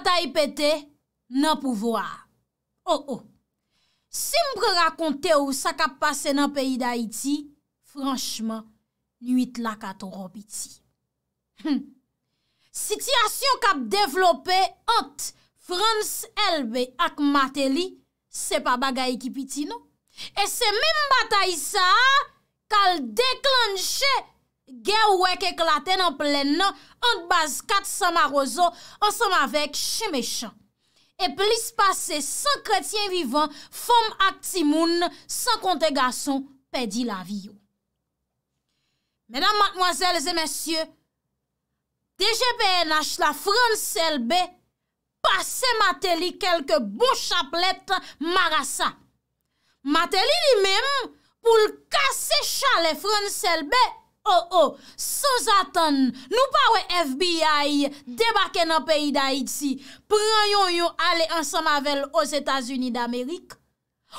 Batay pete nan pouvoa. O, oh, o. Oh. Simpre rakonte ou sa kap pase nan peyi da iti, franchman, nuit la katorop iti. Hm. Sityasyon kap devlope ant Frans Elbe ak Mateli, sepa bagay ki piti nou. E semen batay sa, kal deklanche Gè wèk e klaten an plè nan, an t'baz kat san marozo, an san mavek chè me chan. E plis pase san kretien vivan, fòm ak timoun, san kontè gason, pedi la viyo. Mèdam matmoazèl zè mèsyè, DGPNH la fron selbe, pase matè li kelke bou chap let marasa. Matè li li mèm pou l'kase chan le fron selbe, Oh oh, sou zaton, nou pa we FBI debake nan peyi da iti, preyon yon ale ansamavel os Etats-Unis d'Amerik?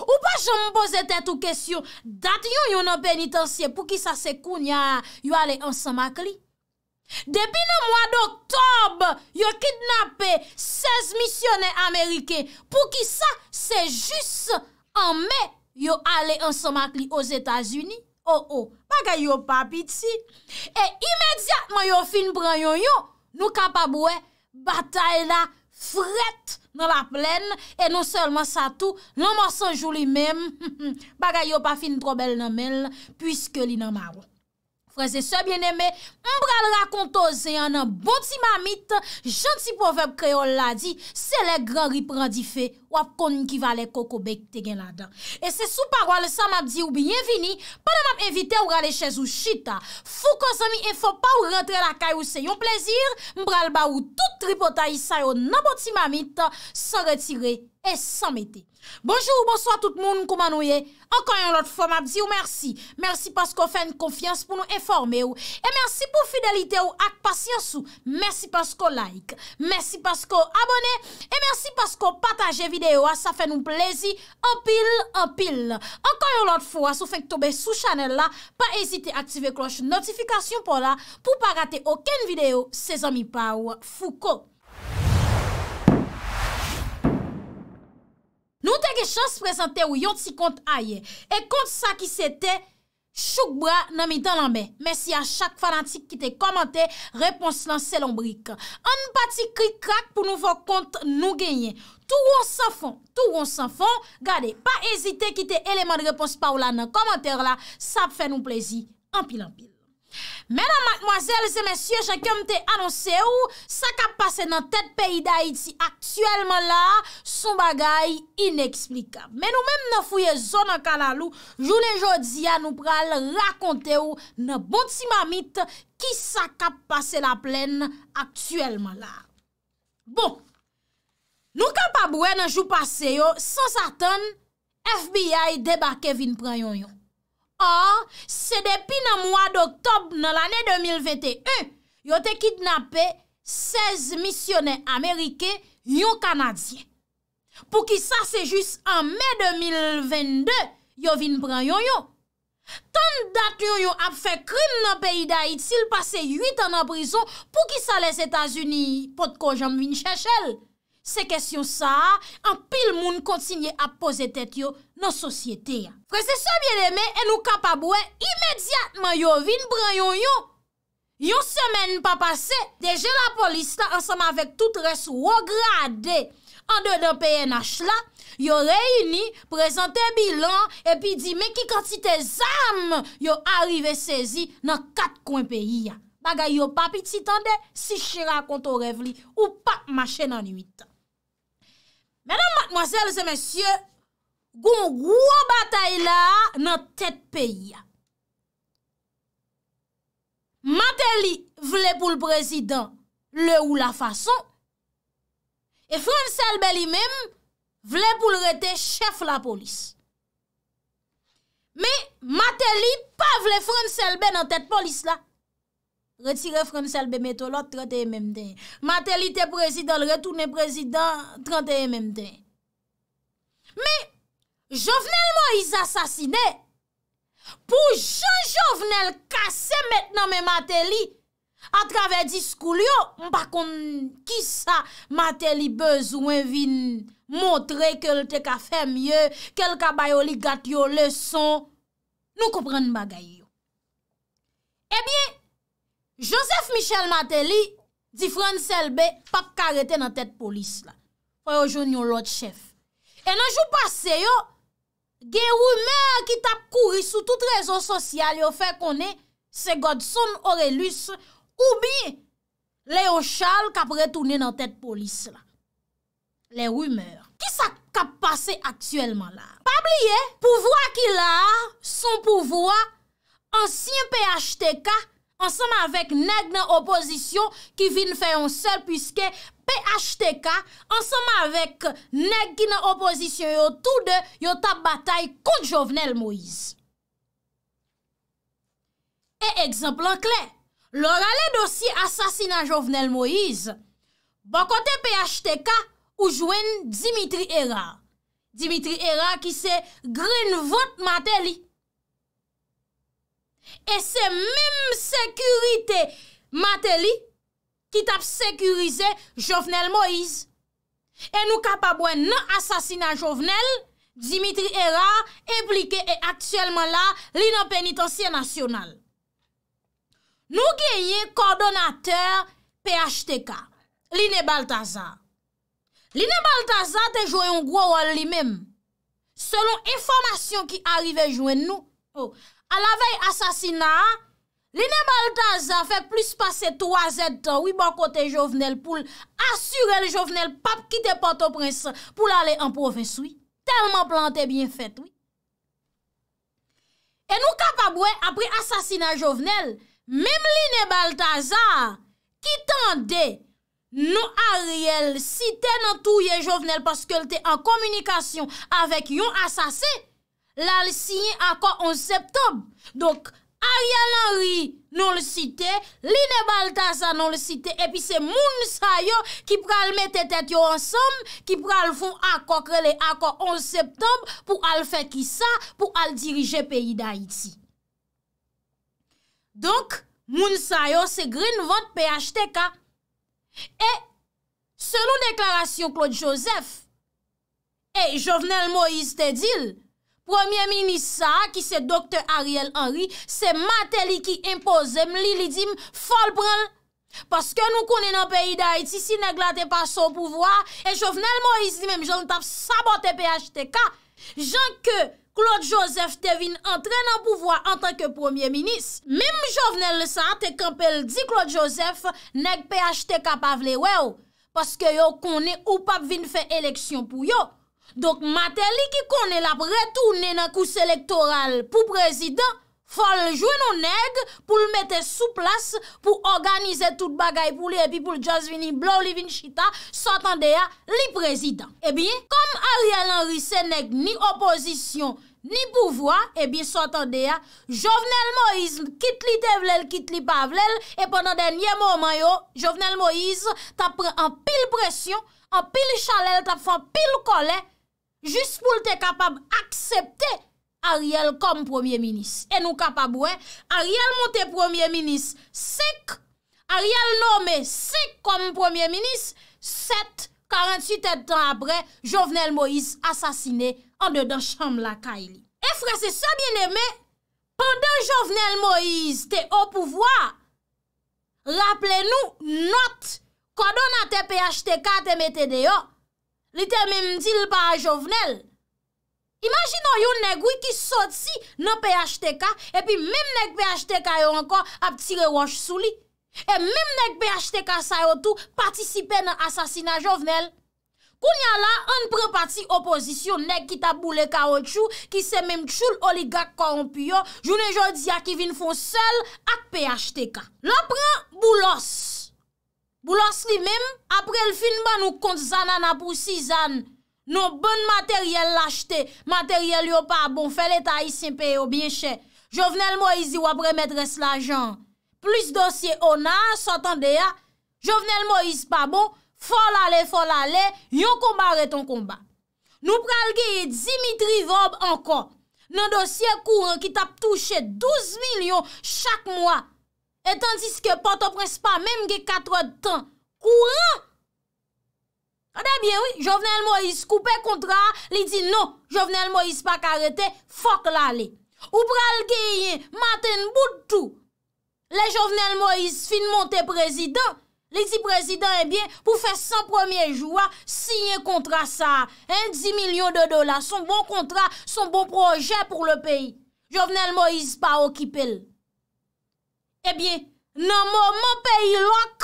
Ou pa jom mboze tet ou kesyon, dat yon yon penitensye pou ki sa se kounya yon ale ansama kli? Depi nan mwa d'Oktob, yon kidnape 16 misyoner Amerike pou ki sa se jus anme yon ale ansama kli os Etats-Unis? Ou oh, ou, oh, bagay yo pa piti, e imediatman yo fin pran yon yon, nou kapabwe, batay la fret nan la plen, e nou selman sa tou, nan monsan jou li men, bagay yo pa fin probel nan men, pwiske li nan maron. Frese se bieneme, mbral rakonto ze an an boti mamit, janti povep kreol la di, se le gran riprandife wap kon nkivalen kokobek te gen la dan. E se sou parwal sa map di ou bienvini, padan map evite ou gale chez ou chita, fou ko zami e fò pa ou rentre la kay ou se yon plezir, mbral ba ou tout ripota isayon nan boti mamit, se retire et se mette. Bonjou, bonsoit tout moun koumanouye. Ankan yon lot fwa mabzi ou mersi. Mersi paskou fèn konfians pou nou enforme ou. E mersi pou fidelite ou ak pasyans ou. Mersi paskou like. Mersi paskou abone. E mersi paskou pataje videyo a sa fèn ou plezi. Anpil, anpil. Ankan yon lot fwa sou fèn k toube sou chanel la. Pa ezite aktive kloche notifikasyon pou la. Pou pa rate oken videyo se zami pa ou fou kou. Nou te ge chans prezante ou yon ti kont aye. E kont sa ki se te, chouk bra nan mi dan anbe. Mèsi a chak fanantik ki te komante, repons lan selon brik. An batik krik krak pou nou fok kont nou genyen. Tou wonsan fon, tou wonsan fon. Gade, pa ezite ki te eleman repons pa ou lan nan komante la. Sa pfe nou plezi, an pil an pil. Mè nan matmoazèl se mèsyè, chèkèm te anonsè ou, sa kap pase nan tèt peyi da iti aktyèlman la, son bagay ineksplikab. Mè nou mèm nan fouye zon nan kanalou, jounen jodi ya nou pral lakonte ou nan boti mamit ki sa kap pase la plèn aktyèlman la. Bon, nou kap abouè nan jou pase yo, san saten FBI debake vin pran yon yon. Or, se depi nan mwa d'Octob nan l'anè 2021, yo te kidnapè 16 misyonè Amerike yon Kanadien. Pou ki sa se jis an mè 2022, yo vin pran yon yon. Tan dat yon yon ap fè krim nan peyi da it, sil pase 8 an an prizon, pou ki sa les Etats-Unis, pot ko jom vin chèchèl. Se kèsyon sa, an pil moun kontsinyè ap pose tèt yon. nan sosyete ya. Prese sobyen eme, en nou kapabouen, imediatman yo vin branyon yo. Yo semen pa pase, deje la polis la, ansama vek tout res wograde, an de dan PNH la, yo reyini, prezante bilan, epi di me ki kantite zam, yo arive sezi nan kat kwen peyi ya. Bagay yo papi titande, si chira kontou revli, ou pa machen an 8 an. Menan matmozèlze mensyè, Goun gwo batay la nan tet peyi ya. Mateli vle pou l prezident le ou la fason. E Franselbe li menm vle pou l rete chef la polis. Me, Mateli pa vle Franselbe nan tet polis la. Retire Franselbe metolot 31 menm den. Mateli te prezident, l retounen prezident 31 menm den. Me, Jovenel mo yi sasasine, pou jen jovenel kase met nan men Mateli, a travè di skou li yo, mpa kon ki sa Mateli bezwen vin montre ke l te ka fe mye, ke l ka bayo li gati yo leson, nou koupren bagay yo. Ebyen, Josef Michel Mateli, di fran selbe, pap karete nan tèt polis la. Pwa yo joun yo lot chef. E nan jou pase yo, Gen rumeur ki tap kouri sou tout rezon sosyal yo fe konen Se Godson, Aurelus ou bi Leo Charles kap re turni nan tet polis la Le rumeur Ki sa kap pase aktuelman la? Pabliye, pouvoi ki la Son pouvoi Ansiye PHTK ansanm avèk neg nan opozisyon ki vin fè yon sèl pwiske PHTK, ansanm avèk neg ki nan opozisyon yo tou de yo tap batay kout Jovenel Moïse. E ekzemplon kle, lor alè dosi asasina Jovenel Moïse, bon kote PHTK ou jwen Dimitri Héra, Dimitri Héra ki se green vote matè li, E se mèm sekurite matè li ki tap sekurize Jovenel Moïse. E nou kapabwen nan asasina Jovenel, Dimitri Héra implike e aktuelman la li nan penitansye nasyonal. Nou genye kordonater PHTK, Linné Baltazar. Linné Baltazar te jwè yon gwo wò li mèm. Selon informasyon ki arrive jwè nou... Oh, a la vey asasina, li ne baltaza fe plis pase 3 zet tan, wiban kote jovenel pou l asure l jovenel, pap ki te pato prensan pou l ale an provins, wii, telman plante bien fet, wii. E nou kapabwe apre asasina jovenel, mem li ne baltaza, ki tende nou a riel, si te nan touye jovenel, paske l te an komunikasyon avek yon asase, lal sinye akon 11 septob. Donk, Ariel Henry non l sitè, Line Baltasa non l sitè, epi se moun sayo ki pral mette tèt yo ansom, ki pral foun akon krele akon 11 septob pou al fè ki sa pou al dirije peyi da iti. Donk, moun sayo se grin vot pHTK. E, selon deklarasyon Claude Joseph, e, Jovenel Moïse te dil, Premye minis sa, ki se doktor Ariel Henry, se mateli ki impozem li li dim folbran. Paske nou konen an peyi da eti si neg la te pa son pouvoa, e jovenel Moise li menm joun taf sabote PHTK, jan ke Claude Joseph te vin antrenan pouvoa an tanke premye minis. Mem jovenel sa te kapel di Claude Joseph neg PHTK pa vle wew, paske yo konen ou pap vin fe eleksyon pou yo. Donk mater li ki konel ap retounen an kous selektoral pou prezident, fol jwenon neg pou l mette sou plas pou organize tout bagay pou li epi pou l jazvini blou li vin chita, sotan deya li prezident. Ebi, kom Ariel Henry sè neg ni oposisyon, ni pouvoi, ebi sotan deya, Jovenel Moïse kit li devlel, kit li pavlel, e podan denye mouman yo, Jovenel Moïse tap pre an pil presyon, an pil chalel, tap fan pil kolel, Jus pou l te kapab aksepte Ariel kom premier minis. E nou kapab wè, Ariel mw te premier minis, Sek, Ariel nomè Sek kom premier minis, 7, 48 etan apre, Jovenel Moïse asasine an de dan chanm la kaili. E frase so bien emè, kwa de Jovenel Moïse te o pouvoi, la ple nou not kwa do na te PHTK te mette de yo, Li te menm di l barajovnel Imaginon yon negwi ki sot si nan PHTK E pi menm neg PHTK yo ankon ap tire wosh sou li E menm neg PHTK sa yo tou patisipe nan asasina jovnel Kou nyan la an pre pati opozisyon neg ki ta boule ka o chou Ki se menm chou l oligak ka anpuyo Jounen jodi ya ki vin fon sel ak PHTK Lan pren boulos Boulans li mem, apre l fin ban nou kont zanana pou si zan, nou bon materyel lachte, materyel yo pa bon, fele ta yi simpe yo bieche, jo vnen l moyesi wap remet res la jan. Plis dosye ona, sotan de ya, jo vnen l moyesi pa bon, fol ale, fol ale, yon komba re ton komba. Nou pralge yi dzi mitri vob ankon, nan dosye kouren ki tap touche 12 milyon chak mwa, Et tandis ke patoprespa, mèm ge katwad tan. Kouan? Adè bien, oui, Jovenel Moïse koupe kontra, li di nou. Jovenel Moïse pa karete, fok la li. Ou pral geye, maten boutou. Le Jovenel Moïse fin monte prezident, li di prezident, e eh bien, pou fè san premier joua, signe kontra sa, en 10 milyon de dola, son bon kontra, son bon proje pou le peyi. Jovenel Moïse pa okipel. Ebyen, eh nan moun moun peyi lak,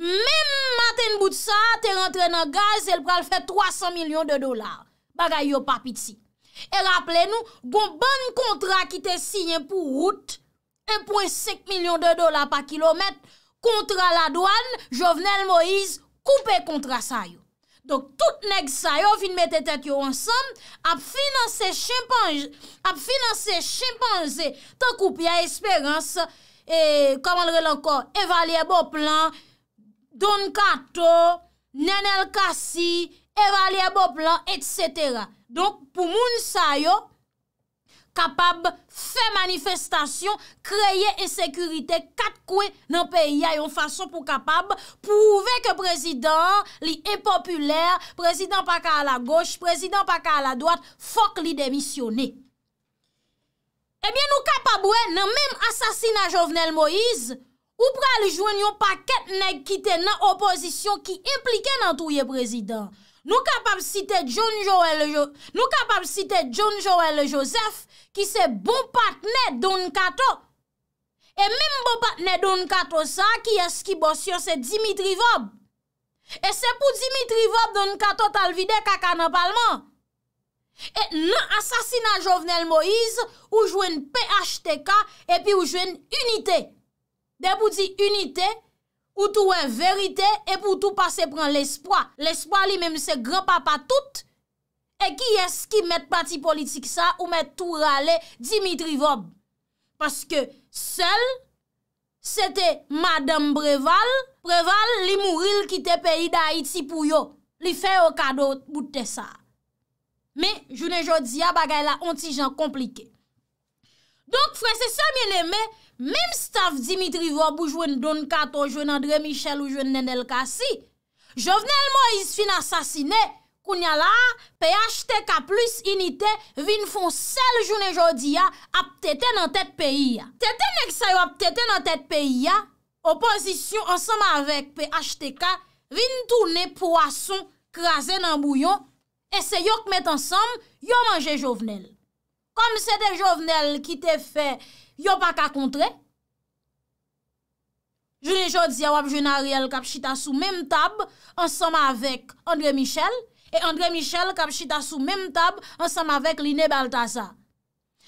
men maten bout sa, te rentre nan gaz, el pral fe 300 milyon de dolar. Bagay yo papit si. E rappele nou, gon ban kontra ki te signen pou route, 1.5 milyon de dolar pa kilomet, kontra la douan, Jovenel Moïse, koupe kontra sa yo. Dok tout neg sa yo, fin mette tet yo ansam, ap finanse chimpanzé, tan koupe ya esperans, E, evalye bo plan, don kato, nenel kasi, evalye bo plan, et cetera. Don pou moun sayo, kapab fe manifestasyon, kreye e sekurite kat kwen nan peyi a yon fason pou kapab pouve ke prezident li epopuler, prezident pa ka la goch, prezident pa ka la doat, fok li demisyone. Ebyen eh nou kapab wè nan mèm asasina Jovenel Moïse ou pral jwen yon paket neg kite nan oposisyon ki implike nan tou ye prezident. Nou kapab site John Joel Joseph ki se bon patne Don Kato. E mèm bon patne Don Kato sa ki eski bòsyon se Dimitri Vob. E se pou Dimitri Vob Don Kato tal vide kaka nan palman. E nan asasina Jovenel Moïse, oujwen PHTK, epi oujwen unité. De pou di unité, ou touwen verité, epi ou tou passe pren l'espoi. L'espoi li menm se gran papa tout, e ki es ki met pati politik sa ou met tou rale Dimitri Vob. Paske sel, sete Madame Breval, Breval li mou ril kite peyi da Haiti pou yo. Li fe yo kado bout te sa. Men, jounen jodi ya bagay la ontijan komplike. Donk fre se se mjen eme, menm staf Dimitri Vobou jwen Don Kato, jwen Andre Michel ou jwen Nenel Kasi, jovenel Moïse fin asasine, kounya la, PHTK plus inite, vin fon sel jounen jodi ya ap tete nan tete peyi ya. Tete nek sayo ap tete nan tete peyi ya, oposisyon ansama avek PHTK, vin toune poason krasen nan bouyon, E se yo k met ansam, yo manje jovenel. Kom se de jovenel ki te fe, yo pa ka kontre. Je ne jodze ya wap jenariel kap chita sou menm tab ansam avek Andre Michel. E Andre Michel kap chita sou menm tab ansam avek Linné Baltasa.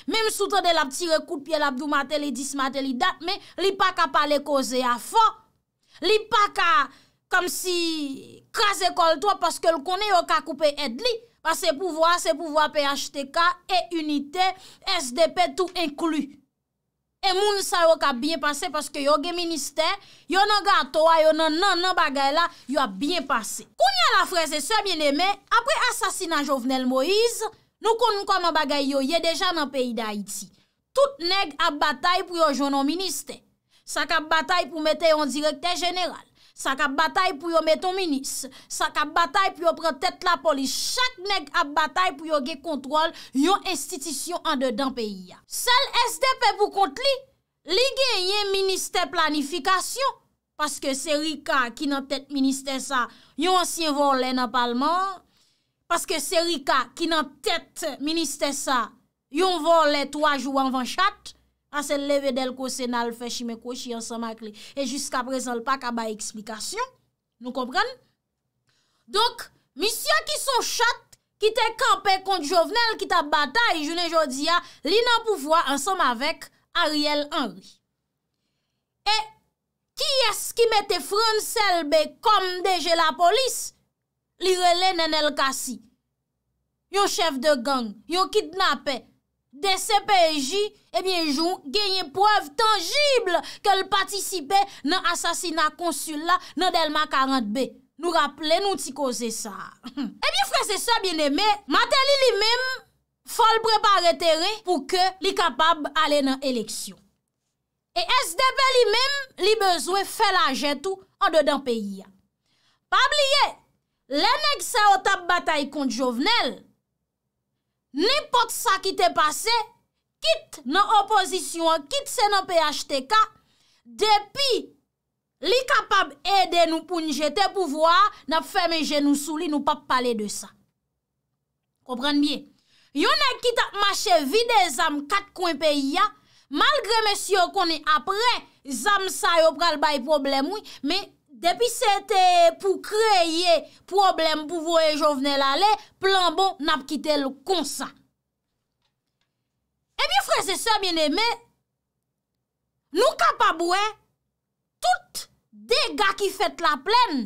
Mem sou tade la pti rekout piye la broumate li dismate li datme, li pa ka pale koze ya fo. Li pa ka kom si... Kras ekol to, paske l konen yo ka koupe edli, pa se pouvoa, se pouvoa PHTK, E-Unite, SDP, tout inklu. E moun sa yo ka byen pase, paske yo gen minister, yo nan gatoa, yo nan nan nan bagay la, yo a byen pase. Koni a la freze, sebyen eme, apre asasina Jovenel Moïse, nou koni koni bagay yo, ye deja nan peyi da Haiti. Tout neg ap batay pou yo jounon minister. Sak ap batay pou mette yon direktè general. Sak ap batay pou yo meton minis, sak ap batay pou yo prentet la polis, chak neg ap batay pou yo ge kontrol yon institisyon an de dan peyi ya. Sel SDP pou kont li, li gen yon minister planifikasyon, paske se Rika ki nan tet minister sa yon ansyen volen apalman, paske se Rika ki nan tet minister sa yon volen 3 jou an van chatte, Asen leve del kosen al fe chi me kou chi ansan mak li. E jiska prezant l pak aba eksplikasyon. Nou kompren? Dok, misya ki son chat, ki te kampe konti jovnel, ki ta batay, jounen jodi ya, li nan pouvwa ansan mavek Ariel Henry. E, ki es ki mette fron selbe, kom deje la polis, li rele nen el kasi. Yo chef de gang, yo kidnapè, De sepeji, ebyen eh joun genye preuve tangible ke l patisipe nan asasina konsula nan Delma 40B. Nou rappele nou ti kose sa. Ebyen eh frese sa, bieneme, mater li li mem fol prepare tere pou ke li kapab ale nan eleksyon. E SDB li mem li bezwe fel ajetou an de dan peyi. Pab li ye, le neg sa o tap batay kont jovenel, Nipote sa ki te pase, kit nan opozisyon, kit se nan pHTK, depi li kapab ede nou pou nje te pouvoa, nap fe menje nou souli nou pap pale de sa. Kopran mye? Yonè ki ta mache vide zanm kat kon pe iya, malgre mèsyo konè apre zanm sa yo pral bay problem wè, mè. Depi se te pou kreye problem pou vwe jo vne lale, plan bon nap kite l kon sa. E bi fwese se mwen eme, nou kapabwe, tout de ga ki fete la plen,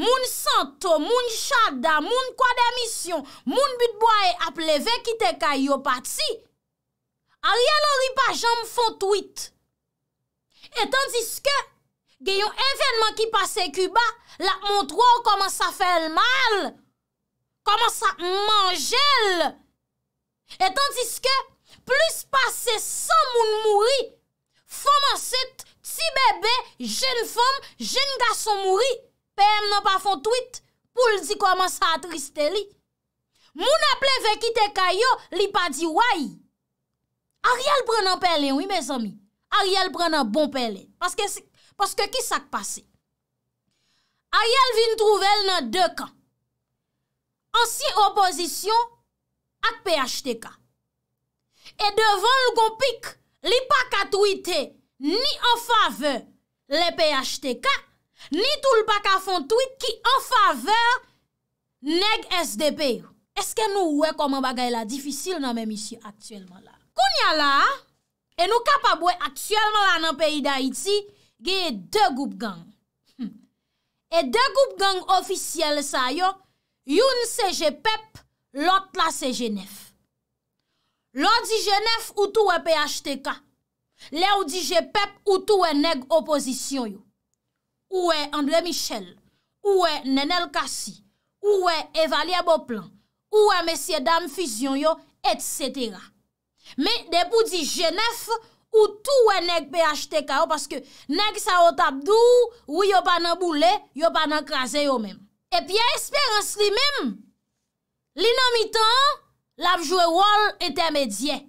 moun santo, moun chada, moun kwa demisyon, moun bitbwaye ap leve kite kayopati, a rye loripajan mfontuit. Et anziske, gen yon evenman ki pase kuba, la moun tro, koman sa fel mal, koman sa manjel, etan diske, plus pase san moun mouri, foman set, ti bebe, jen fom, jen gason mouri, pe m nan pa fon tweet, pou l di koman sa atristeli, moun aple vekite kayo, li pa di wai, a rial pran an pelen, oui, a rial pran an bon pelen, paske si, Paske ki sak pase? A yel vin trouvel nan de kan. Ansi opozisyon ak PHTK. E devan l gompik, li pa ka twite ni an fave le PHTK, ni tou l pa ka fon twite ki an fave neg SDP. E sken nou we koman bagay la difisil nan men misye aktuelman la? Koun ya la, e nou kapabwe aktuelman la nan peyi da iti, Geye de goup gang. Hmm. E de goup gang ofisyele sa yo, yon seje pep, lot la seje nef. Lot di je nef, ou tou we pe achete ka. Le ou di je pep, ou tou we neg oposisyon yo. Ou we Amble Michel, ou we Nenel Kassi, ou we Evalia Boplant, ou we Messie Dam Fusyon yo, et setera. Me depou di je nef, ou we Mbappé, Ou tou wè nèk pe achte ka yo, paske nèk sa wot apdou, wè yo pa nan boule, yo pa nan krasè yo mèm. Epi ya esperans li mèm, li nan mi tan, la vjouè wol etèmèdien.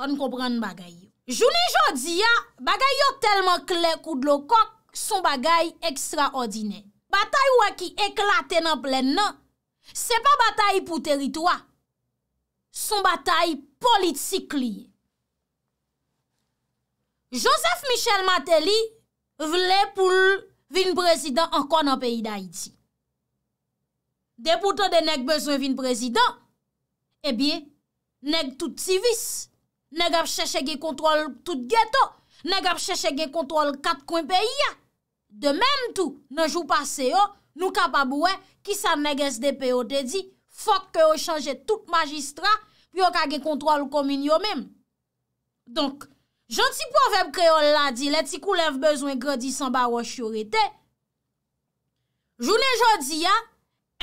On kompran bagay yo. Jouni jodi ya, bagay yo telman klek ou dlo kok, son bagay ekstraordinè. Batay wè ki eklaten an plè nan, se pa batay pou teritwa. Son batay politik liye. Josef Michel Mateli vle pou vin prezident an kon an peyi da iti. Depoutan de neg bezon vin prezident, ebi, neg tout tivis. Neg ap cheche ge kontrol tout ghetto. Neg ap cheche ge kontrol kat kon peyi ya. De menm tou, nan jou pase yo, nou kapab wè ki sa neg SDP o te di, fok ke yo chanje tout magistra, pi yo kage kontrol kominyo menm. Donk, Jan ti pou avem kreol la di le ti kou lev bezwen gredi san ba wosh yore te. Jounen jodi ya,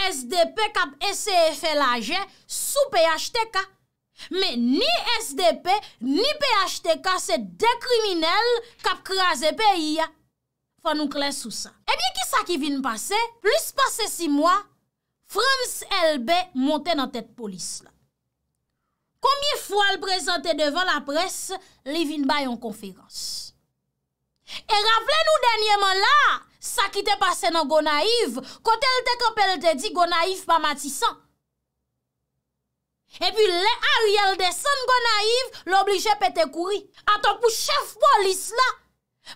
SDP kap ese efe laje sou PHTK. Me ni SDP ni PHTK se de kriminel kap kreaze peyi ya. Fa nou kles sou sa. Ebyen eh ki sa ki vin pase, plus pase 6 mwa, France LB monte nan tet polis la. komye fwa l prezante devan la pres, li vin bayon konferans. E rafle nou denyeman la, sa ki te pase nan go naiv, kote l te kapel te di go naiv pa matisan. E pi le a riel de san go naiv, l oblije pete kouri. Atan pou chef polis la,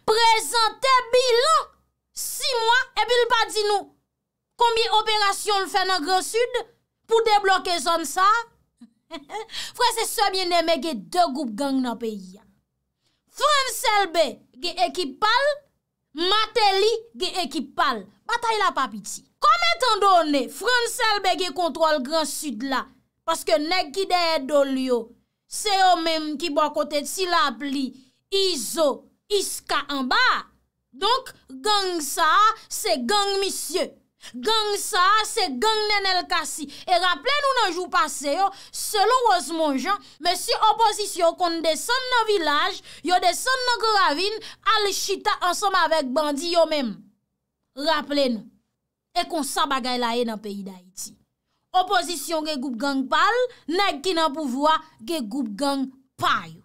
prezante bilan, si mwa, e pi l pa di nou, komye operasyon l fe nan Gros Sud, pou deblokè zon sa, Frè se sobyenè mè ge dè goup gang nan peyi an. Franselbe ge ekipal, Mateli ge ekipal. Batay la papiti. Kom etan donè, Franselbe ge kontrol Grand Sud la. Paske nek ki deyè dolyo, se yo mèm ki bakote tsi la ap li, Izo, Iska an ba. Donk gang sa, se gang misyeu. Gang sa, se gang nen el kasi. E rappele nou nan jou pase yo, se lou oz moun jan, mè si oposisyon kon deson nan vilaj, yo deson nan kouravine, al chita ansom avek bandi yo mèm. Rappele nou. E kon sa bagay laye nan peyi da iti. Oposisyon gen goup gang pal, nèk ki nan pouvoa gen goup gang payo.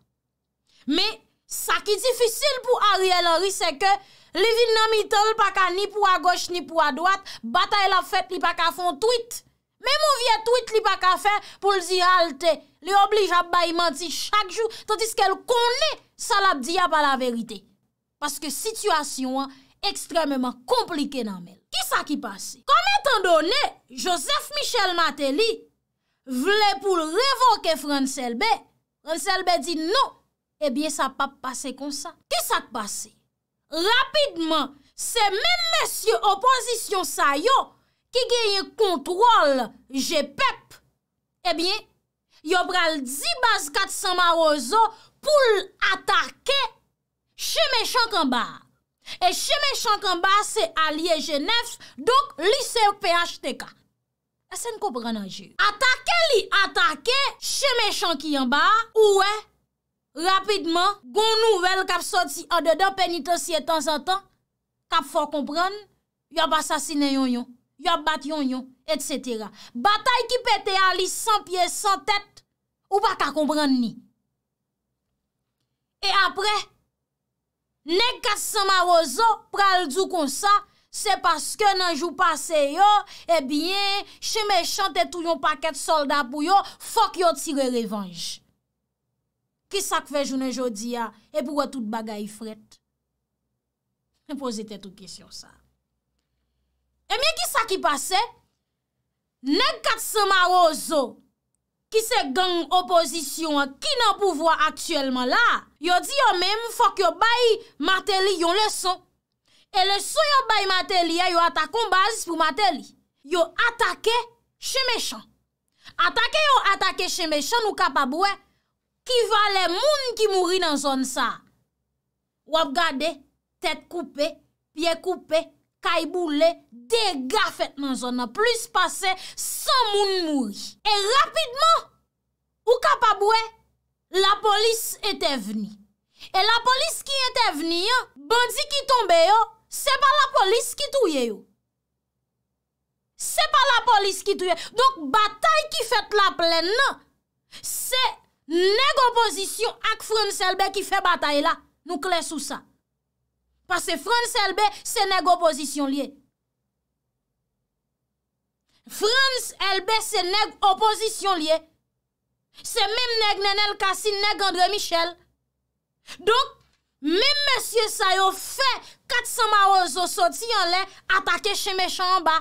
Mè, Sa ki difisil pou Ariel Henry se ke, li vin nan mi tol pa ka ni pou a goch ni pou a doat, batay la fet li pa ka fon tweet. Men mou vie tweet li pa ka fe pou li di halte, li oblij ap ba y menti chak jou, tanti se ke l konen salap diya pa la verite. Paske situasyon an ekstrememan komplike nan men. Ki sa ki pase? Kame tan donen, Josef Michel Mateli vle pou revoke Franselbe, Franselbe di nou, Ebyen, sa pa pase kon sa. Ki sa te pase? Rapidman, se men mesye opozisyon sa yo, ki gen yon kontrol jepep, ebyen, yon pral di baz kat San Marozo pou l'atake che me chanke mba. E che me chanke mba, se Aliye Genèf, donk l'Iseo PHTK. Asen ko pran anjou. Atake li, atake, che me chanke yon ba, ouè, Rapidman, goun nouvel kap soti an dedan peniten siye tan zatan, kap fok kompran, yob asasine yon yon, yob bat yon yon, etsetera. Batay ki pete a li san piye, san tet, ou baka kompran ni. E apre, ne kat sa ma rozo, pral djou kon sa, se paske nan jou pase yo, e eh bine, cheme chante tou yon paket solda pou yo, fok yo tire revanj. Ki sa k fe jounen jodi ya? E pou wè tout bagay fret? Ne pose te tou kisyon sa. E miye ki sa ki pase? Neg kat se maro zo, ki se gang opozisyon, ki nan pouwwa atyèlman la? Yo di yo mèm, fòk yo bayi mater li yon leson. E leson yo bayi mater li ya, yo ata konbaz pou mater li. Yo atake chè me chan. Atake yo atake chè me chan, nou ka pa bouè. ki va le moun ki mouri nan zon sa. Wap gade, tet koupe, pie koupe, kayboule, dega fèt nan zon, a plus pase, san moun mouri. E rapidman, ou kapabouè, la polis etè vni. E la polis ki etè vni, bandi ki tombe yo, se pa la polis ki touye yo. Se pa la polis ki touye. Donk batay ki fèt la plèn nan, se, Neg opozisyon ak Frans LB ki fe batae la, nou kles ou sa. Pase Frans LB se neg opozisyon liye. Frans LB se neg opozisyon liye. Se mem neg Nenel Kassin, neg Andre Michel. Donk, mem Monsie Sayo fe 400 mawazo soti an le, atake che me chan an ba.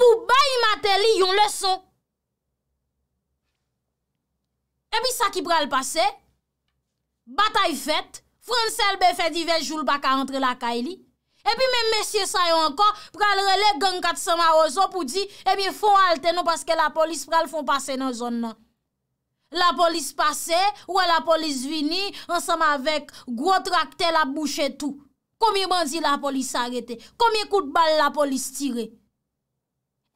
Pou ba imate li yon leson. Ebi sa ki pral pase, batay fèt, fransèl be fè di vej joul baka antre la ka ili. Ebi men mesye sa yo anko, pral rele gen kat sa ma ozo pou di, ebi fon halte nou paske la polis pral fon pase nan zon nan. La polis pase, ouè la polis vini, ansama vek, gro trakte la bouche tou. Komye bandi la polis arete, komye kout bal la polis tire.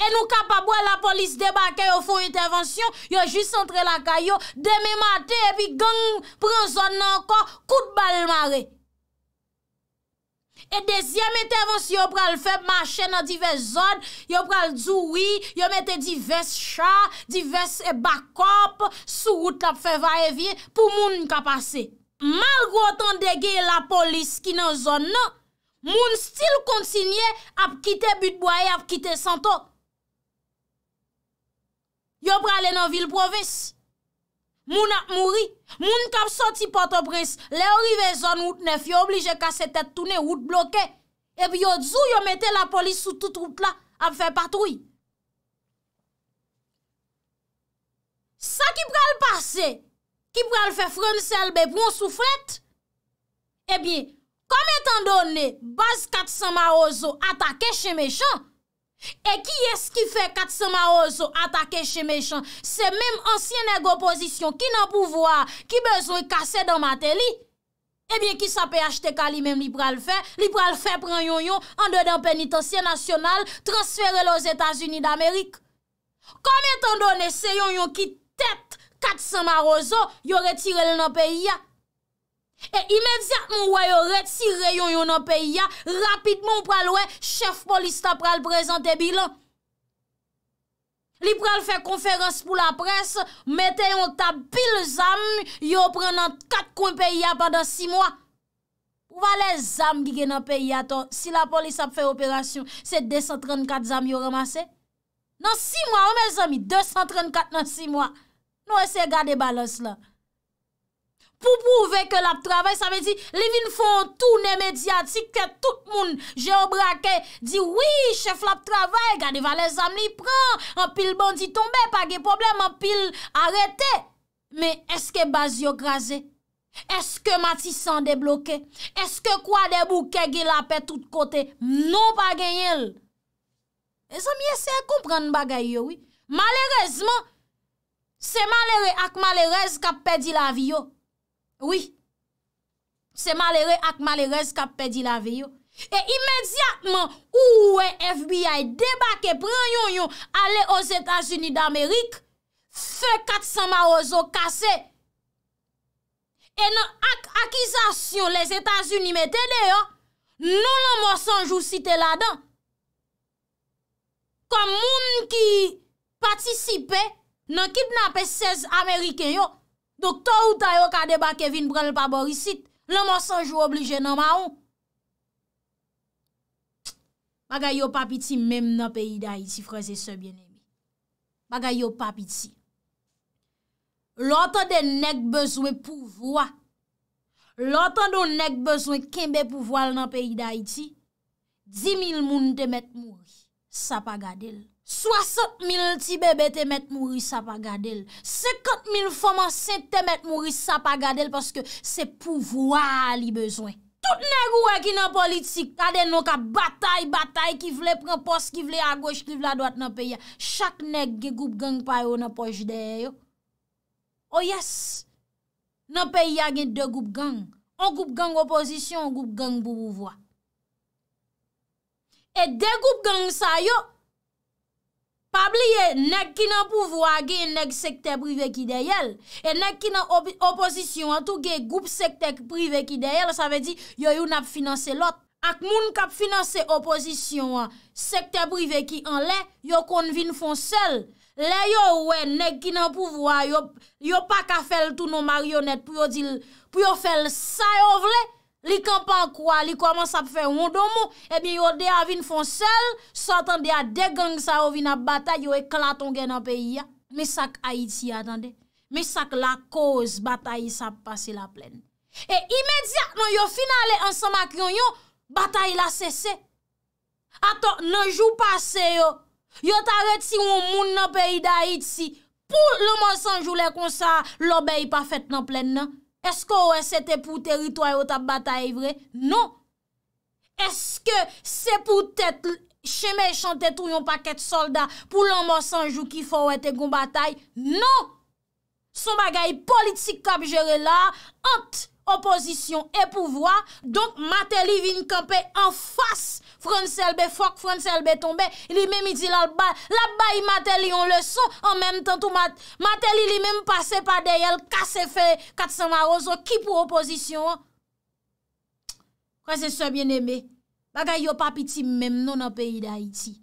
E nou ka pa bwa la polis debake yo foun intervensyon, yo jist entre la kayo, deme mate epi gang pren zon nan anko, kout bal mare. E dezyem intervensyon yo pral feb mache nan divez zon, yo pral zouwi, yo mette divez cha, divez bakop, sou gout la feb vay evye pou moun ka pase. Malgrot an degye la polis ki nan zon nan, moun stil kontinye ap kite butbwaye, ap kite santo. yo prale nan vil provis. Moun ak mouri, moun kap soti potopres, le orive zon wout nef yo oblije kase tet toune wout bloke, e bi yo dzou yo mette la polis sou tout wout la ap fe patroui. Sa ki prale pase, ki prale fe fron sel be bron sou fret, e bi, kom etan donne, bas 400 ma ozo atake che me chan, E ki es ki fe Katsama Ozo atake che mechon se menm ansyen ego pozisyon ki nan pouvoar ki bezon kase dan mate li? Ebyen ki sa pe achete ka li menm li pral fe, li pral fe pren yon yon an de den penitansyen nasyonal transfere los Etats-Unis d'Amerik. Kamyen ton donen se yon yon ki tet Katsama Ozo yon retirel nan peyi ya? E imediat moun wè yo ret, si reyon yon nan peyi ya, rapid moun pral wè, chef polis ta pral prezante bilan. Li pral fè konferans pou la pres, mette yon tab bil zan, yo pren nan kat kon peyi ya pandan 6 mwa. Wale zan gigen nan peyi ya to, si la polis ap fè operasyon, se 234 zan yo ramase. Nan 6 mwa wè zan mi, 234 nan 6 mwa. Nou ese gade balos la. pou pouve ke lap travay, sa me di, levin foun tou ne medyatik, ke tout moun, je obrake, di, wii, chef lap travay, gade valè zam li pran, an pil bondi tombe, page problem, an pil arete, me eske baz yo graze, eske mati san debloke, eske kwa debou kege lape tout kote, nou page yel, e zan mi esè komprende bagay yo, malèrezman, se malère ak malèrez kap pedi lavi yo, Oui, se malere ak malerez kap pedi lave yo. E imediatman ou we FBI debake preyon yo ale o Zeta Zuni d'Amerik, fe kat san ma ozo kase. E nan ak akizasyon le Zeta Zuni metede yo, nou nan monsanj ou site la dan. Kon moun ki patisipe nan kidnapè 16 Amerike yo, Sok ta ou ta yo ka deba kevin brel pa borisit. Le monsanj ou oblije nan ma ou. Baga yo papi ti mem nan peyi da iti, freze se bien emi. Baga yo papi ti. Lota de nek bezwen pouvoa. Lota do nek bezwen kembe pouvoal nan peyi da iti. Dzi mil moun de met mou. Sa pa gade l. 60.000 tibebe te met mouri sa pa gadel. 50.000 foman sen te met mouri sa pa gadel paske se pouvoi li bezwen. Tout neg ouwe ki nan politik, ade nou ka batay, batay, ki vle pren pos, ki vle a goj, ki vle a doat nan peya. Chak neg ge goup gang payo nan pos deyo. O oh yes, nan peya gen de goup gang. An goup gang oposisyon, an goup gang pouvoi. E de goup gang sa yo, Pabliye, nek ki nan pouvwa gen yon nek sekte prive ki deyel. E nek ki nan oposisyon an tou gen goup sekte prive ki deyel, sa ve di yon yon ap finanse lot. Ak moun kap finanse oposisyon an, sekte prive ki an le, yon kon vin fon sel. Le yon we, nek ki nan pouvwa, yon pa ka fel tou nou marionet pou yon fel sa yon vle. Li kampan kwa, li kwa man sap fe yon do moun, ebi yo de avin fon sel, satan de a degang sa ovi na batay yo e klaton gen nan peyi ya. Me sak Haiti ya dande. Me sak la koz batay sa pase la plen. E imedya nan yo finalen ansan mak yon yon, batay la sese. Ato, nan jou pase yo, yo tare ti yon moun nan peyi da Haiti, pou le monsanjou le konsa lobe yi pafet nan plen nan. Eske ou e sete pou teritoy ou tap bata evre? Non! Eske se pou tete, cheme chante tou yon paket soldat pou l'an monsanjou ki fò ou e te goun bata evre? Non! Son bagay politik kap jere la, hant! oposisyon epouvoa, donk Mateli vin kampe en fass, Franselbe fok, Franselbe tombe, li men mi di la ba, la ba yi Mateli yon le son, en menm tentou Mateli li menm pase pa dey el, kase fe, katsenwa roso, ki pou oposisyon? Kwa se se bien eme, bagay yo papi ti menm non an peyi da iti,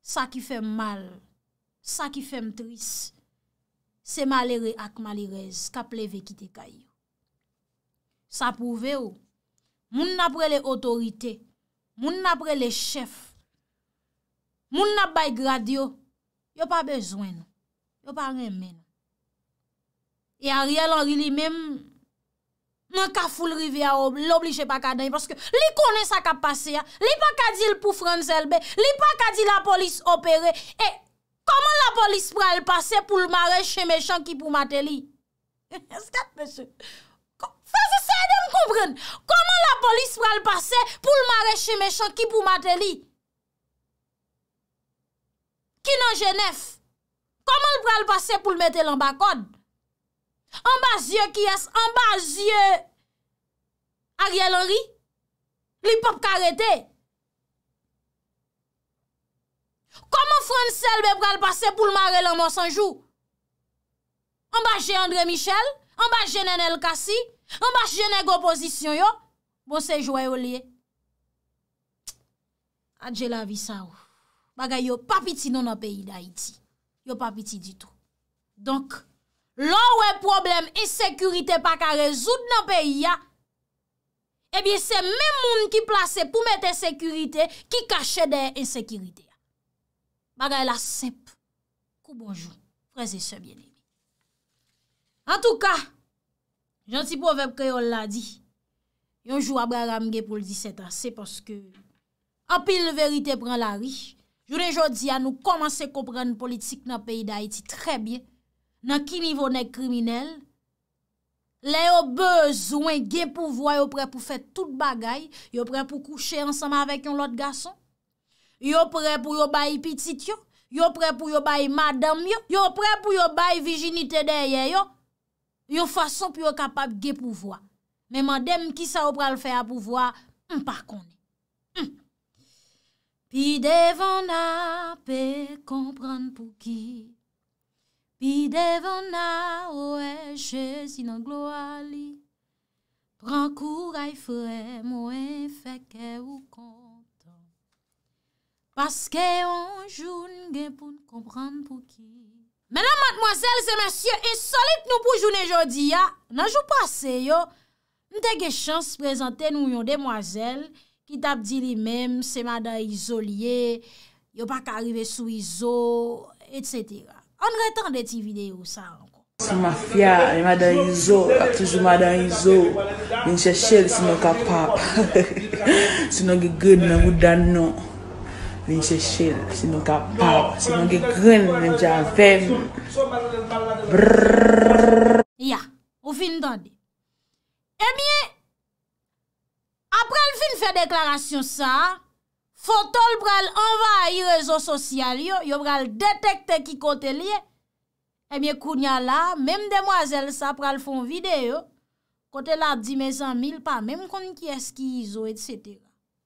sa ki fem mal, sa ki fem tris, se mal ere ak mal irez, ka pleve ki te kayo. Sa pouve ou, moun apre le otorite, moun apre le chef, moun apre bay grad yo, yo pa bezwen, yo pa remen. E a riel anri li menm, moun ka foule rive a ob, l'ob li jepa ka denye, paske li kone sa ka pase ya, li pa ka di l pou fran selbe, li pa ka di la polis opere, e koman la polis pral pase pou l mare che me chan ki pou mate li? Eska pe se... Fè se sè de m koubren. Koman la polis pral pase pou l mare che mechan ki pou mate li? Ki nan jenef? Koman l pral pase pou l mette l an bakon? An ba zye ki es? An ba zye Ariel Henry? Li pop karete? Koman fwenn selbe pral pase pou l mare l an monsanjou? An ba jen Andre Michel? An ba jen Nenel Kassi? An bas jenè gò pozisyon yo, bon se jwè yo liye. Adjè la vi sa ou. Bagay yo papiti nou nan peyi da iti. Yo papiti di tou. Donk, lò wè problem e sekurite pa ka rezout nan peyi ya, ebyen se mè moun ki plase pou mèt e sekurite ki kache de e sekurite ya. Bagay la sep kou bonjou. Prese se bien e mi. An tou ka, an tou ka, Jan ti pou vep ke yon la di. Yon jou Abra Ram ge pou l'di seta. Se paske apil verite pran la ri. Jounen jodi an nou komanse kompren politik nan peyi da iti trebyen. Nan ki nivou ne kriminel. Le yo bezwen ge pou vwa yo pre pou fet tout bagay. Yo pre pou kouche ansama avèk yon lot gason. Yo pre pou yo bayi pitit yo. Yo pre pou yo bayi madam yo. Yo pre pou yo bayi vijinite deye yo. yo fwa sop yo kapap ge pou vwa. Menman dem ki sa ou pral fwe a pou vwa, mpa koni. Pi devon ap, pe kompran pou ki, pi devon ap, ou e che si nan glo ali, pran kou ray fwe, mwen fwe ke ou kontan. Paske yon joun, gen pou kompran pou ki, Menan matmoazel se mensyo e solit nou pou jounen jodi ya, nanjou pase yo, nou te ge chans prezante nou yon demoazel ki tap di li menm se madan izolye, yo pa karive sou izo, etc. An re tan de ti video sa anko. Se ma fya, le madan izo, ap toujou madan izo, men se chel se nou kapap, se nou ge gwen nan mou dan nou. Men se chel, se nou ka pa, se nou ke kwen men javèm. Ya, ou fin tande. Emiye, apre l fin fè deklarasyon sa, fotol prel enva y rezo sosyal yo, yo prel detekte ki kote liye, emye kounya la, mem demwazel sa prel fon videyo, kote la di mezan mil pa, mem kon ki eski izo, etsetera.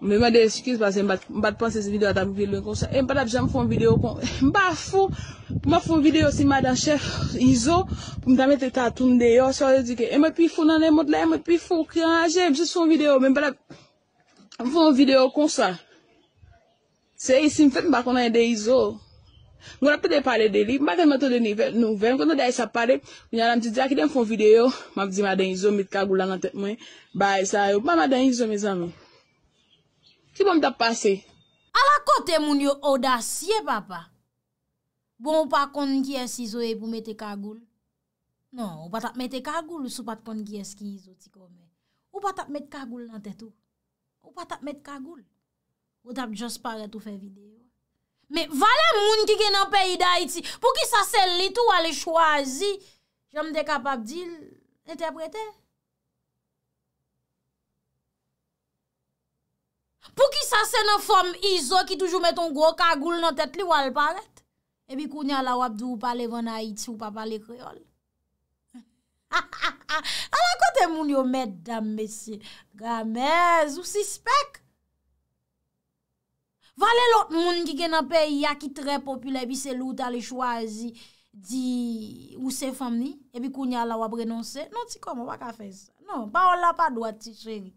Mwen mwen de eskiz basen mwen bat panse se video atan mwen videon kon sa. E mwen pat ap jan mwen foun video kon. Mwen pa foun. Mwen foun video si mwen dan chef Izo. Mwen tamen te tatoun de yo. So yo dike mwen pi foun nan le moun de la. Mwen pi foun. Kyan a je mwen jes foun video. Mwen pat ap foun video kon sa. Se yi simpe mwen bak mwen de Izo. Mwen ap te de pale de li. Mwen pa te mwen to de nouvem. Mwen te de sa pale. Mwen a la mwen te de a ki de mwen foun video. Mwen ap di mwen de Izo. Mwen te ka goulan an te mwen. Ti ba mte ap pase? A la kote moun yo odasye, papa. Bon ou pa kon kye si zoe pou mete kagoul? Non, ou pa tap mete kagoul ou sou pa kon kye si zoe ti kome? Ou pa tap mete kagoul nan tetou? Ou pa tap mete kagoul? Ou tap just pare tou fe video? Me, vala moun ki gen an peyida iti. Pou ki sa sel li tou wale chwazi, jan mte kapap dil interpretel. Pou ki sa se nan fom izo ki toujou meton gwo kagoul nan tet li wale paret? Ebi kounya la wap di ou pale vana iti ou pa pale kreol? A la kote moun yo meddam mesi? Gamez, ou sispek? Vale lot moun ki genan pe ya ki tre popule ebi se lou tali chwazi di ou se fom ni? Ebi kounya la wap renonse? Non ti komo, wak a fez? Non, pa ou la pa dwati cheri.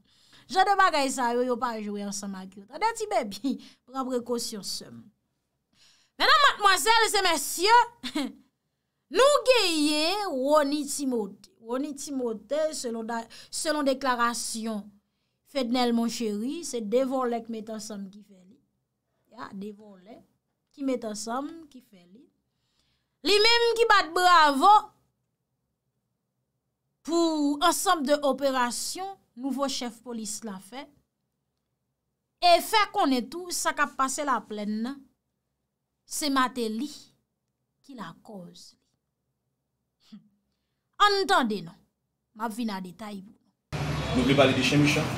Je de bagay sa yo, yo pa jou yansan magyo. Tade ti bebi, pran prekosyon sem. Menan matmoselle se mersye, nou geye Roni Timote. Roni Timote, selon deklarasyon, Fede Nel mon chéri, se devon lek met ansanm ki feli. Ya, devon lek, ki met ansanm ki feli. Li mem ki bat bravo, pou ansanm de operasyon, Nouvo chef polis la fe E fe konetou Sakap pase la plen nan Se mater li Ki la koz Antande nan Mavina detayi Nou vle bali de chemichan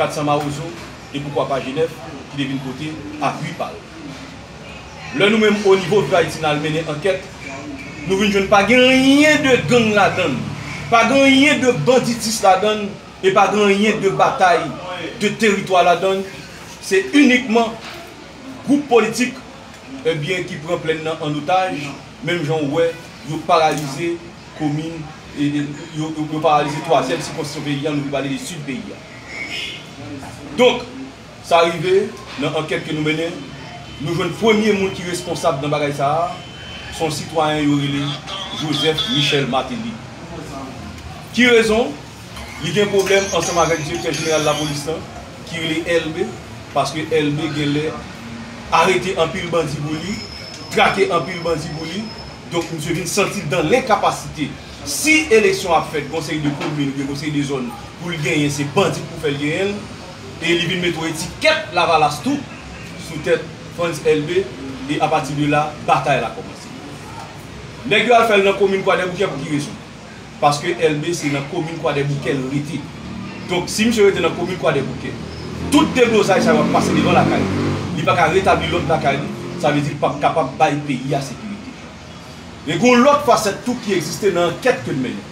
Kat sa ma ouzo De bukwa pa jenef Ki devin kote api pal Le nou menm o nivou dra iti nan menen anket Nou vle jen pa genye de gen la den Pa genye de banditis la den E pa gran yen de batay, de terito ala don, se unikman, group politik, e eh bien ki pren plen nan anotaj, menm jan wè, yon paralize komin, yon paralize toasèm, si kon soveyan nou ki bade li sud beya. Don, sa arrive, nan ankel ke nou mene, nou jwen fwemye moun ki responsab nan bagay sahar, son sitwanyen yon rile, Joseph Michel Martelly. Ki rezon, Li gen problem anseman ganyan gen General Lavollistan ki li elbe Paske elbe gen le arete anpil banzi gouni, trake anpil banzi gouni Donk mse vin senti dan len kapasite Si eleksyon ap fet gonsey de komine, gonsey de zon pou li gen yense banzi pou fel gen el E li vin meto etiket la valastou sou tet fonds elbe E apati de la batay la komansi Negyo al fel nan komine kwa den bouke apou ki vechou Paske Elbe se nan komine kwa de bouke elriti Donk si msè wè te nan komine kwa de bouke Tout deblozay sa yon pase di lon lakali Li baka retabli lon lakali Sa wè di kapab bayi peyi a sekuriti Lè kon lòt fase tout ki eksiste nan ket kèd meni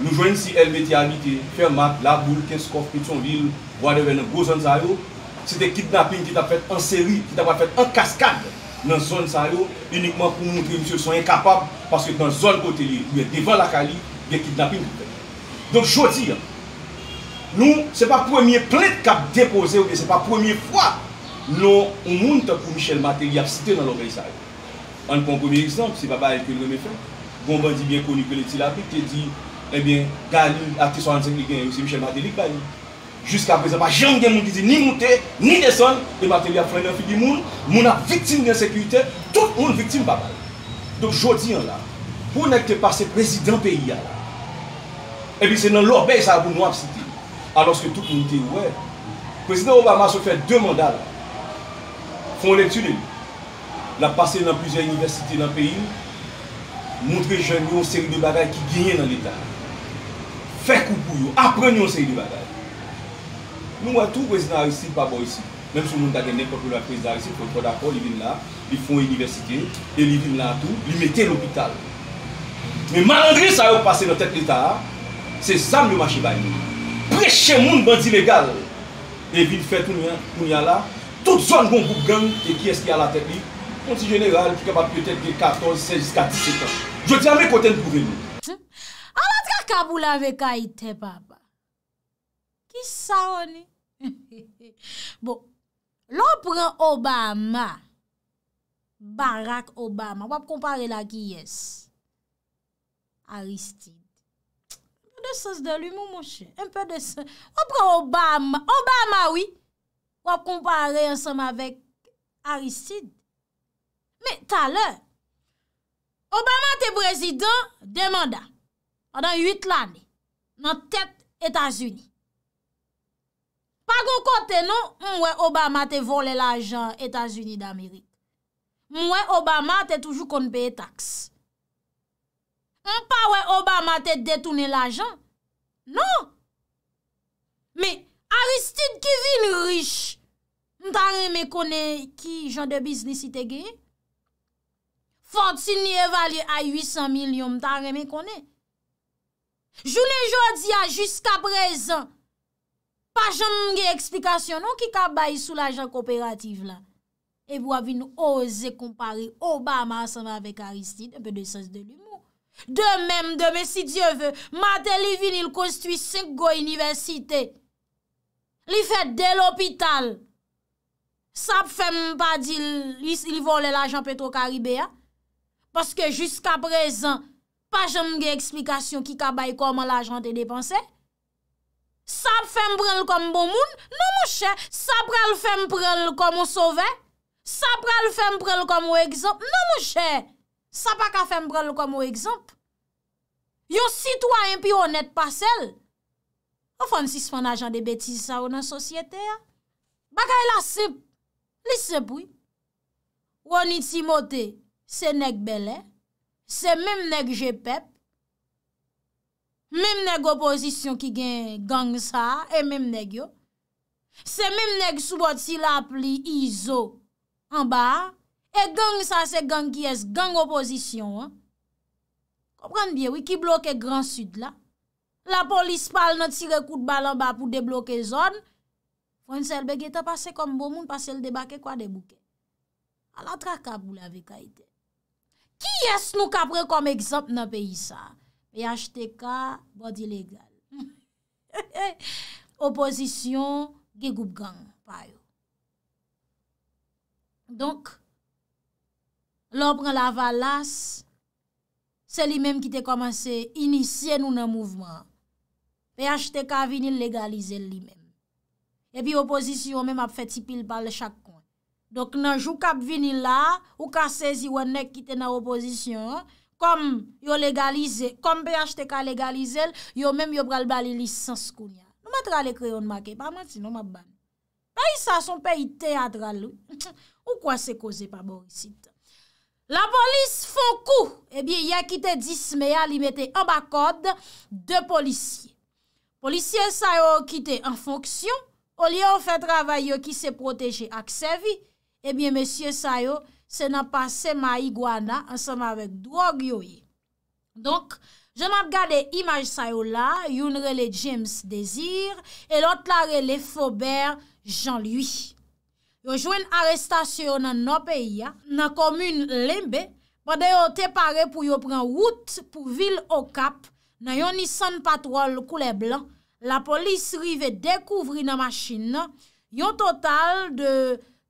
Nou jwenn si Elbe ti habite Firmak, Labur, Keskov, Pitsonvil Wadè wè nan gò zon zayò Se te kidnapin ki ta fèt an seri Ki ta fèt an kaskad nan zon zayò Unikman pou mwontri msè wè son enkapab Paske nan zon gote li Ouè devan lakali de kidnapin louten. Don jodi an, nou se pa premier plek kap depose, ou se pa premier fwa, nou moun ta pou Michel Martelly ap site nan l'organisay. An kon komi eksemple, se pa baye kwen reme fwe, gombe di byen koni kwen etil apik, te di, ebyen, gali, ati son antikliken, ou se Michel Martelly kwayi. Juska prese pa, jang gen moun ki di ni mouten, ni deson, e Martelly ap frene fwi di moun, moun ap vitim gen sekwite, tout moun vitim pa baye. Don jodi an la, pou nekte pa se prezident peyi an la, Ebi se nan lorbey sa apou mwap siti. Aloske tout mwote wè. Prezident Obama se fè dè mandal. Fond etude. La pase nan pwizer universite nan peyi. Mwotre jan yon seri de badaj ki genye nan l'Etat. Fè kou pou yon. Aprenyon seri de badaj. Nou wè tou prezident Aristide pa bo yisi. Mèm sou mwot dage nekopou la prezident Aristide. Fon d'akor li vin la. Li fon universite. Li vin la tout. Li mette l'opital. Men malandri sa ap pase nan tèk l'Etat a. Se zanm yon mwache bayi. Preche moun bandi legal. E vil fè tounyan, tounyan la. Tout zwan yon goun gougan. E ki es ki a la tèk li. Konti jenè ral, fika bat pwetèk de 14, 16, 17 ans. Je ti an mè kote n pou veni. Alat ka kabou la vek a itè papa. Ki sa wane? Bon. Lò pre Obama. Barak Obama. Wap kompare la ki yes. Aristide. de sos de l'humour, mon chè. Un peu de sos. Opre Obama, Obama, oui, wap kompare yon som avèk Aristide. Mè talè, Obama te brezidon de mandat padan yuit l'anè nan tèt Etats-Unis. Pag ou kote nou, mwen Obama te vole l'ajan Etats-Unis d'Amerik. Mwen Obama te toujou kon beye taks. On pa wè Obama tèt detounè l'ajan. Non. Me Aristide ki vin riche, mta remè konè ki jan de bisnis ite gen. Fonsil ni evalye a 800 milyon, mta remè konè. Jounè jòdia, jiska prezen, pa jan mge eksplikasyon non ki kabay sou l'ajan kooperatif la. Ebo avy nou ose kompare Obama asan mè avèk Aristide, mpe de sens de li. Dèmèm, dèmèm, si Diyo vè, matè li vin il konstwi sèk gò universite, li fè dè l'opital, sap fèm pa di li volè l'ajant Petro Karibè, paske jusqu'a prezant pa jèm gè eksmikasyon ki kabay kòman l'ajant e depansè, sap fèm prèl kòm bomoun, nan mò chè, sap prèl fèm prèl kòm ou sovè, sap prèl fèm prèl kòm ou egzop, nan mò chè. Sa pa ka fèm brol kom ou ekzamp. Yon sitwa yon pi yon net pa sel. Ou fon si sfon ajan de betize sa ou nan sosyete a? Bakay la sep. Li sep ouy. Ou an iti mote, se nek bele. Se mem nek jepep. Mem nek opozisyon ki gen gang sa e mem nek yo. Se mem nek soubot si la ap li izo an ba a. E gang sa se gang ki es, gang oposisyon. Kompran bye, wik ki bloke Gran Sud la. La polis pal nan tire kout balan ba pou debloke zon. Pon selbe, ge te pase kom bomoun, pase le debake kwa debouke. Alantra kabou la ve kaiten. Ki es nou kapre kom egzop nan peyi sa? E HTK, bodi legal. Oposisyon, ge goup gang. Donk, Lopre la valas, se li menm ki te komanse inisye nou nan mouvman. PHTK vinil legalize li menm. E pi opozisyon menm ap fetipil pale chak kon. Dok nanjou kap vinil la, ou ka sezi wane kite nan opozisyon, kom yo legalize, kom PHTK legalize, yo menm yo pral bali lisans koun ya. Nou matra le kreyon make, pa man si nou mat ban. Pa yi sa son pe yi teyadra lou. Ou kwa se koze pa borisite? La polis fon kou, e bie ya kite disme ya li mette an bakod de polisye. Polisye sayo kite an fonksyon, o li yo fè travay yo ki se proteje ak sevi, e bie monsye sayo se nan pase ma igwana ansanman vek dwo gyo ye. Donk, jen an gade imaj sayo la, yon rele James Dezir, e lot la rele Foubert Jean-Louis. Yojwen arestasyon nan nou peyi ya, nan komyun Lembe, pwade yo tepare pou yo pran wout pou vil o kap, nan yon nisan patwol koule blan, la polis rive dekouvri nan maschin, yo total de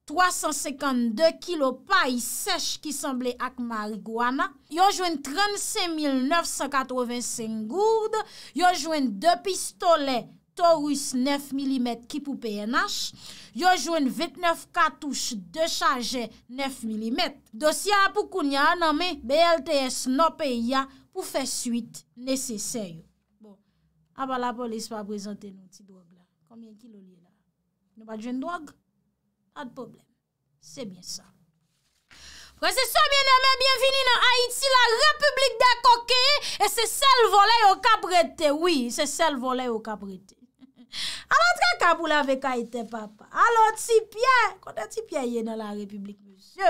352 kilo pay sech ki semble ak marigwana, yojwen 35.985 gourd, yojwen 2 pistolet, Taurus 9mm kipou PNH, yo jwen 89 katouche de chanje 9mm. Dosye apou kounye aname, BLTS nou peye pou fe suite nese seyo. Bon, aban la polis pa prezante nou ti drog la. Kamyen kilo li la? Nou pa djwen drog? Ad poblem, sebyen sa. Prese sobyen aname, bienvini nan Haiti, la Republik de Koke, e se sel vole yo ka prete, oui, se sel vole yo ka prete. alo tra kabou la ve ka ite papa alo ti pya kona ti pya ye nan la republik monsye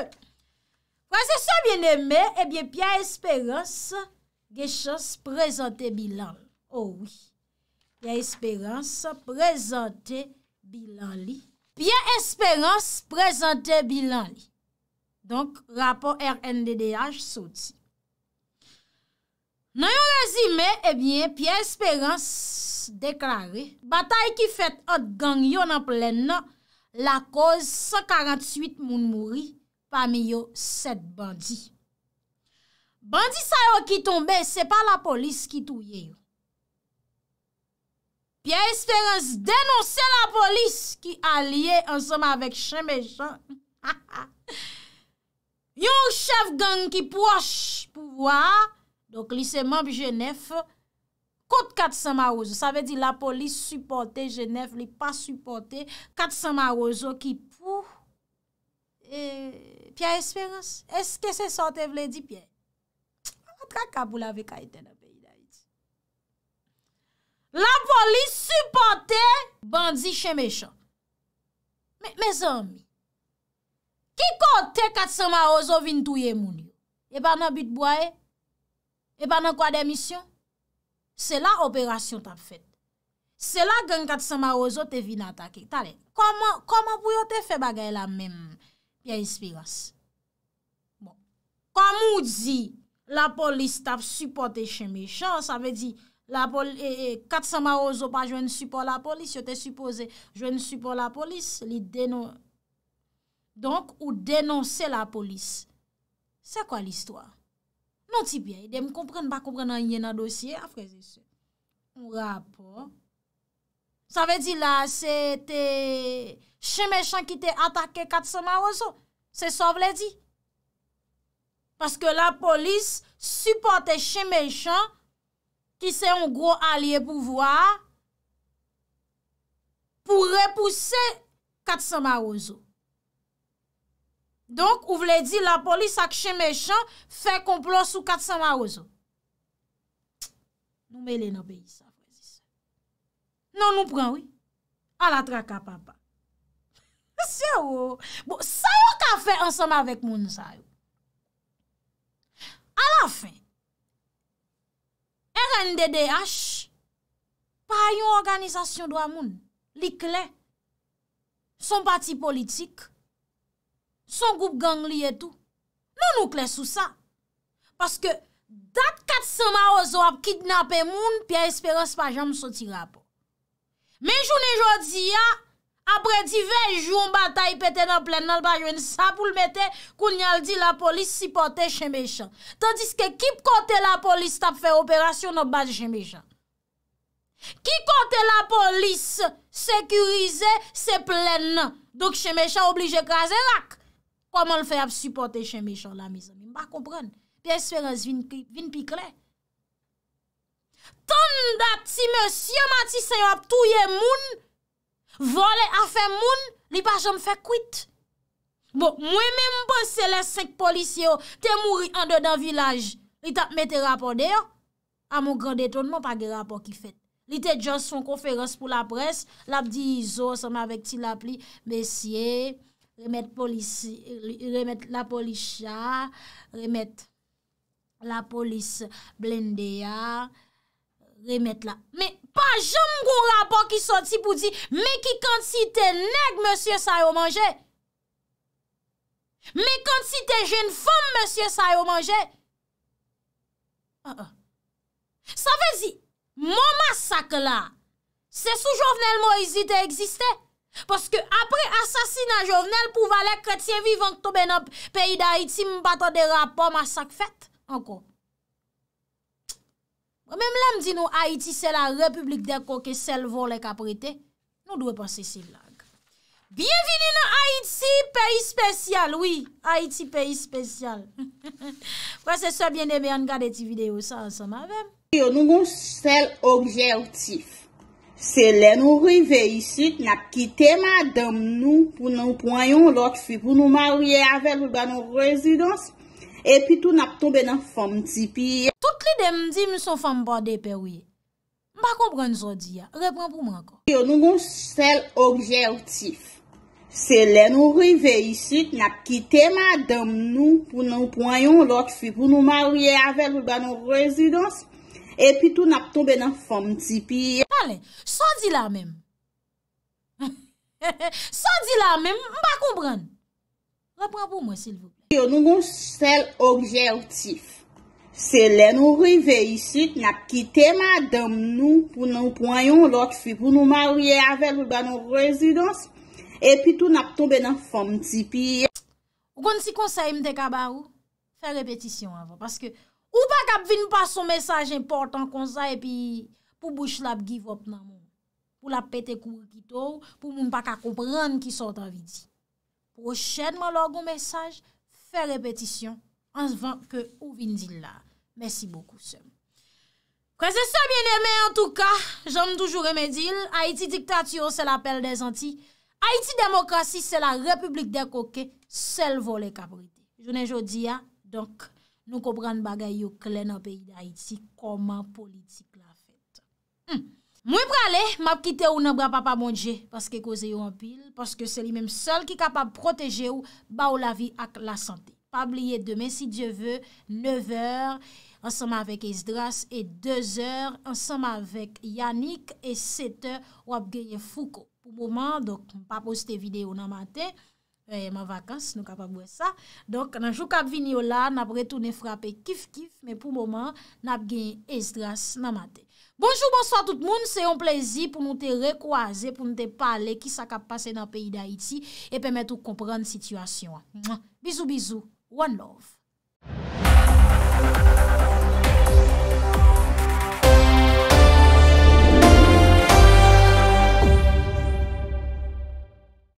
kwa se so bine me ebyen eh pya esperans ge chans prezante bilan o oh wii pya esperans prezante bilan li pya esperans prezante bilan li donk rapon rndh sot nan yon razime ebyen eh pya esperans deklari batay ki fet ot gang yo nan plen non? nan la koz 148 moun mouri pa mi yo 7 bandi bandi sa yo ki tombe se pa la polis ki touye yo pi espérance denonse la polis ki a liye ansom avek chen me chan yon chef gang ki pouache pouwa do kli seman bi jenef Kote Katsama Ozo, sa ve di la polis suporte, jenef li pa suporte Katsama Ozo ki pou e, Pierre Esperance, eske se sote vle di Pierre? An tra kabou la ve kaiten a peyi da iti La polis suporte Bandi cheme chan Me zan mi Ki kote Katsama Ozo vin touye mouni? E banan bitbouaye? E banan kwa demisyon? Se la operasyon tap fet, se la gen Katsama Ozo te vin atake, talen, koman pou yo te fe bagay la men, ya inspirans. Bon, koman ou di la polis tap supporte chen me chan, sa ve di e, e, Katsama Ozo pa jwen support la polis, yo te suppose jwen support la polis, li denon. Donk ou denonse la polis, se kwa l'istwa? Non ti biye, de m kompren ba kompren an yena dosye, a freze sou. M rapor, sa ve di la, se te chen mechan ki te atake katsan ma roso, se so vle di. Paske la polis suporte chen mechan ki se yon gro alye pou vwa, pou repouse katsan ma roso. Donk, ou vle di la polis ak chen mechan fe komplo sou katsan ma ozo. Nou mele nan beyi sa. Non nou pran wè. A la traka papa. Se yo, sa yo ka fe ansanm avèk moun sa yo. A la fin, RNDDH pa yon organizasyon dwa moun, li kle, son pati politik, Son goup gang li etou. Non nou klesou sa. Paske dat kat sema ozo ap kidnap e moun, pi a esperans pa janm soti rapo. Menjoun e jodi ya, apre di vej, joun batay pete nan plen nan lba jwen sa pou lmete koun nyal di la polis sipote chemeshan. Tandis ke kip kote la polis tap fe operasyon nan bat chemeshan. Ki kote la polis sekurize se plen nan. Dok chemeshan oblije krasen lak. Koman l fè ap supporte chen me chan la mizan? Mba kompren. Pi espérense vin pi kle. Ton dat si monsi amati se yo ap touye moun, vole a fè moun, li pa jom fè kwit. Bon, mwen mwen mwen se lè sek polisye yo, te mouri an de dan vilaj. Li tap mè te rapode yo. A moun grand etonman pa ge rapo ki fèt. Li te djonson konferans pou la pres, la ap di izo se mè avèk ti la pli, besye... remet polis, remet la polis ya, remet la polis blende ya, remet la. Me pa jom goun rapor ki soti pou di, me ki kant si te neg monsye sa yo manje, me kant si te jen fom monsye sa yo manje, sa ah, ah. vezi, moun masak la, se soujou vnel moun ezite egziste, Paske apre asasina jovnel pou valek kretien vivan k tobe nan peyi da Haiti mbata de rapon masak fet, anko. Mwen mlem di nou Haiti se la republik deko ke sel vol ek aprete, nou dwe pase si vlag. Bienveni nan Haiti, peyi spesyal, oui, Haiti peyi spesyal. Kwa se se bien debe an gade ti video sa ansama vem. Yo nou mwen sel objektif. Se lè nou rive isit, nap kite madam nou pou nou pwanyon lòk fi pou nou marye avè vè banon rezidans, epi tou nap tombe nan fòm tipi. Tout li dem di miso fòm bò de pe wè. Mba kompran zodi ya, repwen pou man kon. Yo nou gon sel ogjertif. Se lè nou rive isit, nap kite madam nou pou nou pwanyon lòk fi pou nou marye avè vè banon rezidans, epi tou nap toube nan fom tipi. Pane, so di la menm. So di la menm, mba koubran. Rap wapou mwen, Silvo. Yo nou gon sel ogjertif. Se le nou rive yisit, nap kite madam nou pou nou pwanyon lòk fi pou nou marye avèl ou banon rezidans, epi tou nap toube nan fom tipi. Ou kon si konsey mdekabar ou? Fè repetisyon avon, paske... Ou pa kap vin pa son mesaj importan konzay, pi pou bouch lap give up nan moun. Pou lap pete kou kito, pou moun pa ka kompran ki sot avidi. Prochèdman lor goun mesaj, fè repetisyon, an zvan ke ou vin dil la. Mèsi boku se. Kwa se se bien eme, an tou ka, jom toujou reme dil, Haiti diktatiyon se la pel de zanti, Haiti demokrasi se la republik de koke, sel vole kabriti. Jounen jodi ya, donk, Nou kompran bagay yo klen an peyi da iti, koman politik la fet. Hmm. Mwen prale, map kite ou nan bra pa pa mounje, paske koze yo an pil, paske se li menm sol ki kapab proteje ou, ba ou la vi ak la sante. Pabliye deme, si Djevè, 9h, ansanman vek Esdras, et 2h, ansanman vek Yannik, et 7h, wap genye Fouko. Pou mounman, donk, mpa poste videyo nan matè, Eman eh, vakans, nou ka pa mwese sa. Donk nanjou kap vini yo la, napre tou ne frape kif kif, men pou moman, nap genye es dras nanmate. Bonjou, bonsoy tout moun, se yon plezi pou nou te rekoaze, pou nou te pale ki sa kap pase nan peyi da iti, e pemet ou komprende situasyon. Bizou, bizou, one love. MWEN